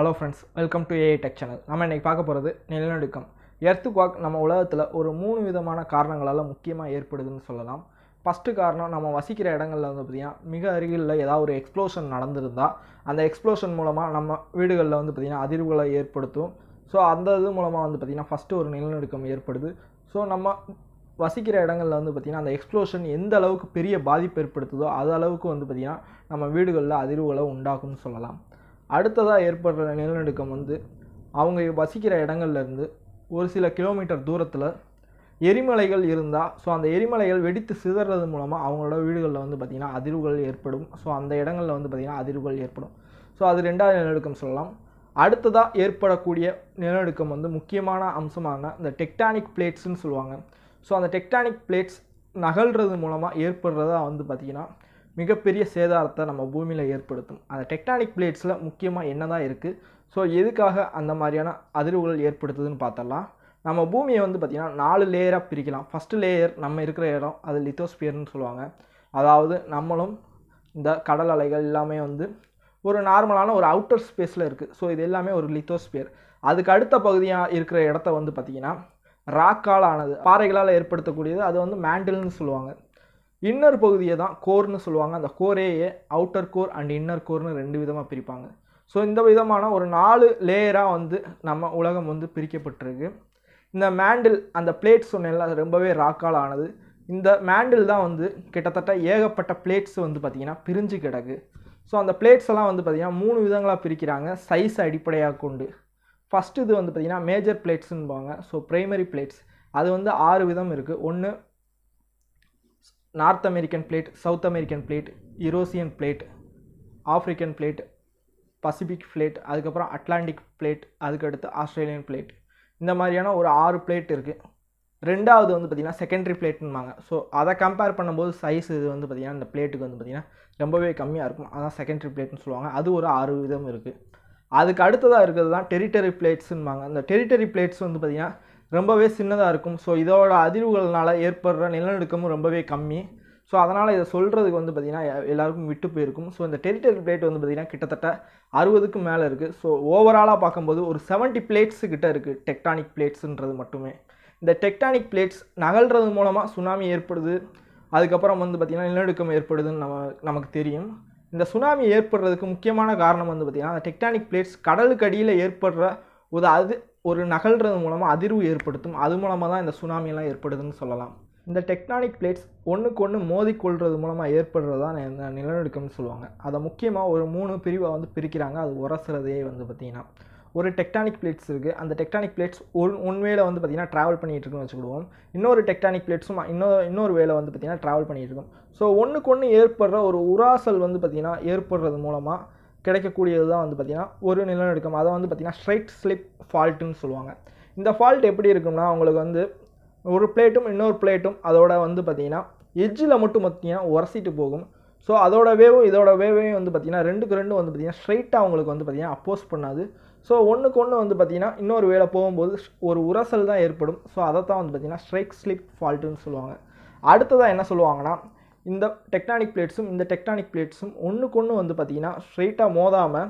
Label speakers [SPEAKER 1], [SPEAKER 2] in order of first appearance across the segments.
[SPEAKER 1] hello friends welcome to AI tech channel நம்ம இன்றைக்கி பார்க்க போகிறது நிலநடுக்கம் எர்த்து குவாக் நம்ம உலகத்தில் ஒரு மூணு விதமான காரணங்களால் முக்கியமாக ஏற்படுதுன்னு சொல்லலாம் ஃபஸ்ட்டு காரணம் நம்ம வசிக்கிற இடங்களில் வந்து பார்த்திங்கன்னா மிக அருகில் ஏதாவது ஒரு எக்ஸ்ப்ளோஷன் நடந்திருந்தால் அந்த எக்ஸ்ப்ளோஷன் மூலமாக நம்ம வீடுகளில் வந்து பார்த்திங்கன்னா அதிர்வுகளை ஏற்படுத்தும் ஸோ அந்த இது மூலமாக வந்து பார்த்திங்கன்னா ஃபஸ்ட்டு ஒரு நிலநடுக்கம் ஏற்படுது ஸோ நம்ம வசிக்கிற இடங்களில் வந்து பார்த்திங்கன்னா அந்த எக்ஸ்ப்ளோஷன் எந்த அளவுக்கு பெரிய பாதிப்பு ஏற்படுத்துதோ அது அளவுக்கு வந்து பார்த்திங்கன்னா நம்ம வீடுகளில் அதிர்வுகளை உண்டாகும்னு சொல்லலாம் அடுத்ததாக ஏற்படுற நிலநடுக்கம் வந்து அவங்க வசிக்கிற இடங்கள்லேருந்து ஒரு சில கிலோமீட்டர் தூரத்தில் எரிமலைகள் இருந்தால் ஸோ அந்த எரிமலைகள் வெடித்து சிதறது மூலமாக அவங்களோட வீடுகளில் வந்து பார்த்திங்கன்னா அதிர்வுகள் ஏற்படும் ஸோ அந்த இடங்களில் வந்து பார்த்திங்கன்னா அதிர்வுகள் ஏற்படும் ஸோ அது ரெண்டாவது நிலநடுக்கம் சொல்லலாம் அடுத்ததாக ஏற்படக்கூடிய நிலநடுக்கம் வந்து முக்கியமான அம்சமான இந்த டெக்டானிக் பிளேட்ஸ்னு சொல்லுவாங்க ஸோ அந்த டெக்டானிக் பிளேட்ஸ் நகல்றது மூலமாக ஏற்படுறதா வந்து பார்த்திங்கன்னா மிகப்பெரிய சேதாரத்தை நம்ம பூமியில் ஏற்படுத்தும் அந்த டெக்டானிக் பிளேட்ஸில் முக்கியமாக என்ன தான் இருக்குது ஸோ எதுக்காக அந்த மாதிரியான அதிர்வுகள் ஏற்படுத்துதுன்னு பார்த்தலாம் நம்ம பூமியை வந்து பார்த்திங்கன்னா நாலு லேயராக பிரிக்கலாம் ஃபஸ்ட்டு லேயர் நம்ம இருக்கிற இடம் அது லித்தோஸ்பியர்னு சொல்லுவாங்க அதாவது நம்மளும் இந்த கடல் அலைகள் எல்லாமே வந்து ஒரு நார்மலான ஒரு அவுட்டர் ஸ்பேஸில் இருக்குது ஸோ இது எல்லாமே ஒரு லித்தோஸ்பியர் அதுக்கு அடுத்த பகுதியாக இருக்கிற இடத்த வந்து பார்த்திங்கன்னா ராக்கால் ஆனது பாறைகளால் ஏற்படுத்தக்கூடியது அது வந்து மேண்டில்னு சொல்லுவாங்க இன்னர் பகுதியை தான் கோர்னு சொல்லுவாங்க அந்த கோரையே அவுட்டர் கோர் அண்ட் இன்னர் கோர்னு ரெண்டு விதமாக பிரிப்பாங்க ஸோ இந்த விதமான ஒரு நாலு லேயராக வந்து நம்ம உலகம் வந்து பிரிக்கப்பட்டிருக்கு இந்த மேண்டில் அந்த பிளேட்ஸ் சொன்னேன்ல அது ரொம்பவே ராக்கால் ஆனது இந்த மேண்டில் தான் வந்து கிட்டத்தட்ட ஏகப்பட்ட பிளேட்ஸ் வந்து பார்த்திங்கன்னா பிரிஞ்சு கிடக்கு ஸோ அந்த பிளேட்ஸ் எல்லாம் வந்து பார்த்திங்கன்னா மூணு விதங்களாக பிரிக்கிறாங்க சைஸ் அடிப்படையாக கொண்டு ஃபஸ்ட்டு இது வந்து பார்த்திங்கன்னா மேஜர் போவாங்க ஸோ ப்ரைமரி பிளேட்ஸ் அது வந்து ஆறு விதம் இருக்குது ஒன்று North American plate South American plate Eurasian plate African plate Pacific plate அதுக்கப்புறம் அட்லாண்டிக் பிளேட் அதுக்கடுத்து ஆஸ்திரேலியன் பிளேட் இந்த மாதிரியான ஒரு ஆறு பிளேட் இருக்குது ரெண்டாவது வந்து பார்த்திங்கன்னா செகண்டரி பிளேட்டுன்பாங்க ஸோ அதை கம்பேர் பண்ணும்போது சைஸ் இது வந்து பார்த்திங்கன்னா இந்த பிளேட்டுக்கு வந்து பார்த்திங்கன்னா ரொம்பவே கம்மியாக இருக்கும் அதான் செகண்டரி பிளேட்னு சொல்லுவாங்க அது ஒரு ஆறு விதம் இருக்குது அதுக்கு அடுத்ததாக இருக்கிறது தான் டெரிட்டரி பிளேட்ஸுன்பாங்க அந்த டெரிட்டரி பிளேட்ஸ் வந்து பார்த்திங்கன்னா ரொம்பவே சின்னதாக இருக்கும் ஸோ இதோட அதிர்வுகள்னால் ஏற்படுற நிலநடுக்கமும் ரொம்பவே கம்மி ஸோ அதனால் இதை சொல்கிறதுக்கு வந்து பார்த்திங்கன்னா எல்லாருக்கும் விட்டு போயிருக்கும் ஸோ இந்த டெரிட்டரி பிளேட் வந்து பார்த்திங்கன்னா கிட்டத்தட்ட அறுபதுக்கு மேலே இருக்குது ஸோ ஓவராலாக பார்க்கும்போது ஒரு செவன்ட்டி பிளேட்ஸு கிட்டே இருக்குது டெக்டானிக் பிளேட்ஸுன்றது மட்டுமே இந்த டெக்டானிக் பிளேட்ஸ் நகல்றது மூலமாக சுனாமி ஏற்படுது அதுக்கப்புறம் வந்து பார்த்திங்கன்னா நிலநடுக்கம் ஏற்படுதுன்னு நம்ம நமக்கு தெரியும் இந்த சுனாமி ஏற்படுறதுக்கு முக்கியமான காரணம் வந்து பார்த்திங்கன்னா டெக்டானிக் பிளேட்ஸ் கடலுக்கு அடியில் ஏற்படுற ஒரு அது ஒரு நகல்றது மூலமாக அதிர்வு ஏற்படுத்தும் அது மூலமாக தான் இந்த சுனாமியெலாம் ஏற்படுதுன்னு சொல்லலாம் இந்த டெக்னானிக் பிளேட்ஸ் ஒன்றுக்கு ஒன்று மோதிக்கொள்வது மூலமாக ஏற்படுறது தான் நிலநடுக்கம்னு சொல்லுவாங்க அதை முக்கியமாக ஒரு மூணு பிரிவாக வந்து பிரிக்கிறாங்க அது உரசுறதே வந்து பார்த்திங்கன்னா ஒரு டெக்டானிக் பிளேட்ஸ் இருக்குது அந்த டெக்டானிக் பிளேட்ஸ் ஒன் ஒன் வேலை வந்து பார்த்திங்கன்னா ட்ராவல் பண்ணிகிட்டு இருக்குன்னு வச்சுக்கிடுவோம் இன்னொரு டெக்டானிக் பிளேட்ஸும் இன்னொரு இன்னொரு வேலை வந்து பார்த்திங்கன்னா ட்ராவல் பண்ணிகிட்டு இருக்கும் ஸோ ஒன்றுக்கு ஒன்று ஏற்படுற ஒரு உராசல் வந்து பார்த்திங்கன்னா ஏற்படுறது மூலமாக கிடைக்கக்கூடியது தான் வந்து பார்த்திங்கன்னா ஒரு நிலநடுக்கம் அதை வந்து பார்த்திங்கன்னா ஸ்ட்ரைட் ஸ்லிப் ஃபால்ட்டுன்னு சொல்லுவாங்க இந்த ஃபால்ட் எப்படி இருக்கும்னா அவங்களுக்கு வந்து ஒரு பிளேட்டும் இன்னொரு பிளேட்டும் அதோட வந்து பார்த்திங்கன்னா எஜ்ஜில் மட்டும் பார்த்திங்கன்னா உரசிட்டு போகும் ஸோ அதோட வேவும் இதோட வேவையும் வந்து பார்த்திங்கன்னா ரெண்டுக்கு ரெண்டு வந்து பார்த்திங்கன்னா ஸ்ட்ரைட்டாக அவங்களுக்கு வந்து பார்த்திங்கன்னா அப்போஸ் பண்ணாது ஸோ ஒன்றுக்கு ஒன்று வந்து பார்த்திங்கன்னா இன்னொரு வேலை போகும்போது ஒரு உரசல் தான் ஏற்படும் ஸோ அதை தான் வந்து பார்த்திங்கன்னா ஸ்ட்ரைக் ஸ்லிப் ஃபால்ட்டுன்னு சொல்லுவாங்க அடுத்ததாக என்ன சொல்லுவாங்கன்னா இந்த டெக்டானிக் பிளேட்ஸும் இந்த டெக்டானிக் பிளேட்ஸும் ஒன்றுக்கு ஒன்று வந்து பார்த்திங்கன்னா ஸ்ட்ரெயிட்டாக மோதாமல்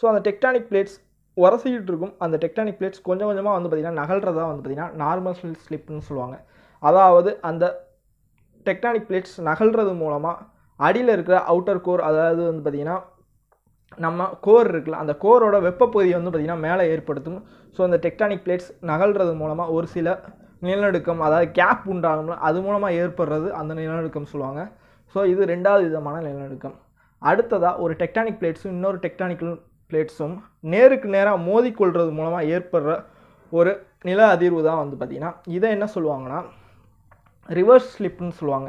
[SPEAKER 1] ஸோ அந்த டெக்டானிக் பிளேட்ஸ் உரசிக்கிட்டு இருக்கும் அந்த டெக்டானிக் பிளேட்ஸ் கொஞ்சம் கொஞ்சமாக வந்து பார்த்திங்கன்னா நகல்றதா வந்து பார்த்திங்கன்னா நார்மல் ஸ்லிப்னு சொல்லுவாங்க அதாவது அந்த டெக்டானிக் பிளேட்ஸ் நகல்றது மூலமாக அடியில் இருக்கிற அவுட்டர் கோர் அதாவது வந்து பார்த்திங்கன்னா நம்ம கோர் இருக்குல்ல அந்த கோரோட வெப்பப்பகுதி வந்து பார்த்திங்கன்னா மேலே ஏற்படுத்தும் ஸோ அந்த டெக்டானிக் பிளேட்ஸ் நகல்றது மூலமாக ஒரு சில நிலநடுக்கம் அதாவது கேப் உண்டாகும்ல அது மூலமாக ஏற்படுறது அந்த நிலநடுக்கம் சொல்லுவாங்க ஸோ இது ரெண்டாவது விதமான நிலநடுக்கம் அடுத்ததாக ஒரு டெக்டானிக் பிளேட்ஸும் இன்னொரு டெக்டானிக்கல் பிளேட்ஸும் நேருக்கு நேராக மோதிக்கொள்வது மூலமாக ஏற்படுற ஒரு நில அதிர்வு தான் வந்து பார்த்திங்கன்னா இதை என்ன சொல்லுவாங்கன்னா ரிவர்ஸ் ஸ்லிப்னு சொல்லுவாங்க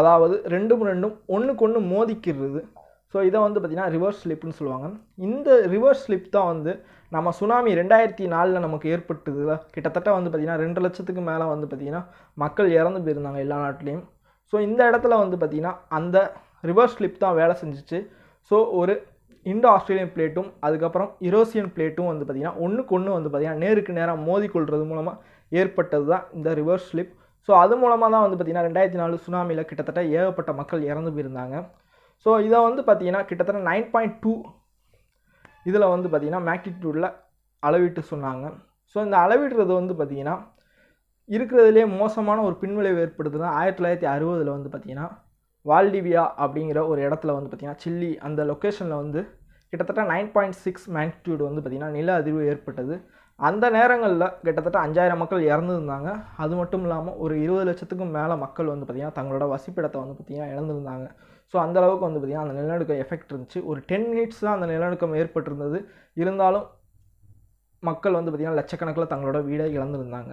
[SPEAKER 1] அதாவது ரெண்டும் ரெண்டும் ஒன்றுக்கு ஒன்று மோதிக்கிறது ஸோ இதை வந்து பார்த்திங்கன்னா ரிவர்ஸ் ஸ்லிப்னு சொல்லுவாங்க இந்த ரிவர்ஸ் ஸ்லிப் தான் வந்து நம்ம சுனாமி ரெண்டாயிரத்தி நாலில் நமக்கு ஏற்பட்டதில் கிட்டத்தட்ட வந்து பார்த்திங்கன்னா ரெண்டு லட்சத்துக்கு மேலே வந்து பார்த்திங்கன்னா மக்கள் இறந்து போயிருந்தாங்க எல்லா நாட்டிலையும் ஸோ இந்த இடத்துல வந்து பார்த்திங்கன்னா அந்த ரிவர்ஸ் ஸ்லிப் தான் வேலை செஞ்சிச்சு ஸோ ஒரு இண்டோ ஆஸ்திரேலியன் பிளேட்டும் அதுக்கப்புறம் இரோசியன் பிளேட்டும் வந்து பார்த்திங்கன்னா ஒன்றுக்கு வந்து பார்த்திங்கன்னா நேருக்கு நேராக மோதி கொள்வது மூலமாக ஏற்பட்டது தான் இந்த ரிவர்ஸ் ஸ்லிப் ஸோ அது மூலமாக தான் வந்து பார்த்திங்கன்னா ரெண்டாயிரத்தி நாலு சுனாமியில் கிட்டத்தட்ட ஏகப்பட்ட மக்கள் இறந்து போயிருந்தாங்க ஸோ இதை வந்து பார்த்திங்கன்னா கிட்டத்தட்ட நைன் பாயிண்ட் டூ இதில் வந்து பார்த்திங்கன்னா மேக்னிடியூடில் அளவிட்டு சொன்னாங்க ஸோ இந்த அளவிடுறது வந்து பார்த்திங்கன்னா இருக்கிறதுலே மோசமான ஒரு பின்விளைவு ஏற்படுத்துனா ஆயிரத்தி தொள்ளாயிரத்தி அறுபதில் வந்து பார்த்திங்கன்னா வால்டிவியா அப்படிங்கிற ஒரு இடத்துல வந்து பார்த்திங்கன்னா சில்லி அந்த லொக்கேஷனில் வந்து கிட்டத்தட்ட நைன் பாயிண்ட் சிக்ஸ் மேக்னிடியூடு வந்து பார்த்திங்கன்னா நில அதிர்வு ஏற்பட்டது அந்த நேரங்களில் கிட்டத்தட்ட அஞ்சாயிரம் மக்கள் இறந்துருந்தாங்க அது மட்டும் இல்லாமல் ஒரு இருபது லட்சத்துக்கும் மேலே மக்கள் வந்து பார்த்திங்கன்னா தங்களோட வசிப்பிடத்தை வந்து பார்த்திங்கன்னா இழந்துருந்தாங்க ஸோ அந்தளவுக்கு வந்து பார்த்திங்கன்னா அந்த நிலநடுக்கம் எஃபெக்ட் இருந்துச்சு ஒரு டென் மினிட்ஸ் தான் அந்த நிலநடுக்கம் ஏற்பட்டிருந்தது இருந்தாலும் மக்கள் வந்து பார்த்திங்கன்னா லட்சக்கணக்கில் தங்களோட வீடை இழந்துருந்தாங்க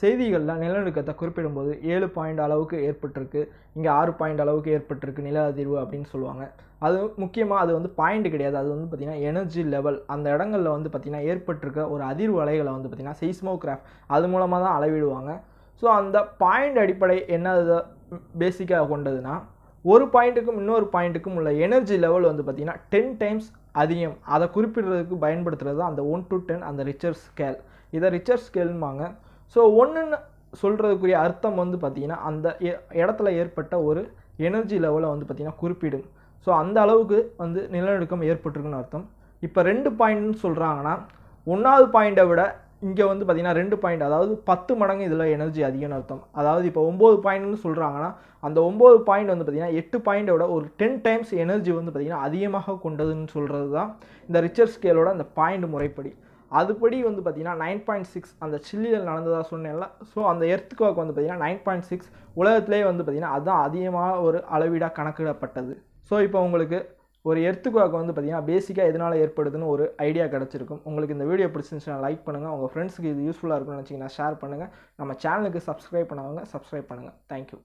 [SPEAKER 1] செய்திகளில் நிலநடுக்கத்தை குறிப்பிடும்போது ஏழு பாயிண்ட் அளவுக்கு ஏற்பட்டிருக்கு இங்கே ஆறு பாயிண்ட் அளவுக்கு ஏற்பட்டிருக்கு நில அதிர்வு அப்படின்னு சொல்லுவாங்க அது முக்கியமாக அது வந்து பாயிண்ட் கிடையாது அது வந்து பார்த்திங்கன்னா எனர்ஜி லெவல் அந்த இடங்களில் வந்து பார்த்திங்கன்னா ஏற்பட்டிருக்க ஒரு அதிர்வு அலைகளை வந்து பார்த்திங்கன்னா சைஸ்மோகிராஃப் அது மூலமாக தான் அளவிடுவாங்க ஸோ அந்த பாயிண்ட் அடிப்படை என்ன பேசிக்காக கொண்டதுன்னா ஒரு பாயிண்ட்டுக்கும் இன்னொரு பாயிண்ட்டுக்கும் உள்ள எனர்ஜி லெவல் வந்து பார்த்திங்கன்னா டென் டைம்ஸ் அதிகம் அதை குறிப்பிடுறதுக்கு பயன்படுத்துகிறது தான் அந்த ஒன் டு டென் அந்த ரிச்சர் ஸ்கேல் இதை ரிச்சர் ஸ்கேல்னுவாங்க ஸோ ஒன்றுன்னு சொல்கிறதுக்குரிய அர்த்தம் வந்து பார்த்திங்கன்னா அந்த இடத்துல ஏற்பட்ட ஒரு எனர்ஜி லெவலை வந்து பார்த்திங்கன்னா குறிப்பிடும் ஸோ அந்த அளவுக்கு வந்து நிலநடுக்கம் ஏற்பட்டிருக்குன்னு அர்த்தம் இப்போ ரெண்டு பாயிண்ட்னு சொல்கிறாங்கன்னா ஒன்றாவது பாயிண்டை விட இங்கே வந்து பார்த்திங்கன்னா ரெண்டு பாயிண்ட் அதாவது பத்து மடங்கு இதில் எனர்ஜி அதிகம்னு அர்த்தம் அதாவது இப்போ ஒம்பது பாயிண்ட்னு சொல்கிறாங்கன்னா அந்த ஒம்பது பாயிண்ட் வந்து பார்த்திங்கன்னா எட்டு பாயிண்டை விட ஒரு டென் டைம்ஸ் எனர்ஜி வந்து பார்த்திங்கன்னா அதிகமாக கொண்டதுன்னு சொல்கிறது தான் இந்த ரிச்சர் ஸ்கேலோட அந்த பாயிண்ட் முறைப்படி அதுபடி வந்து பார்த்திங்கன்னா நைன் பாயிண்ட் சிக்ஸ் அந்த சில்லியில் நடந்ததாக சொன்னேன்ல ஸோ அந்த எர்த்துக்கு வந்து பார்த்திங்கன்னா நைன் பாயிண்ட் சிக்ஸ் உலகத்திலே வந்து பார்த்திங்கன்னா அதுதான் அதிகமாக ஒரு அளவீடாக கணக்கிடப்பட்டது ஸோ இப்போ உங்களுக்கு ஒரு எர்த்து வந்து பார்த்திங்கன்னா பேசிக்காக எதனால் ஏற்படுதுன்னு ஒரு ஐடியா கிடச்சிருக்கும் உங்களுக்கு இந்த வீடியோ பிடிச்சிருந்துச்சுன்னா லைக் பண்ணுங்கள் உங்கள் ஃப்ரெண்ட்ஸுக்கு இது யூஸ்ஃபுல்லாக இருக்கும்னு நினச்சிங்கன்னா ஷேர் பண்ணுங்கள் நம்ம சேனலுக்கு சப்ஸ்கிரைப் பண்ணவங்க சப்ஸ்கிரைப் பண்ணுங்கள் தேங்க்யூ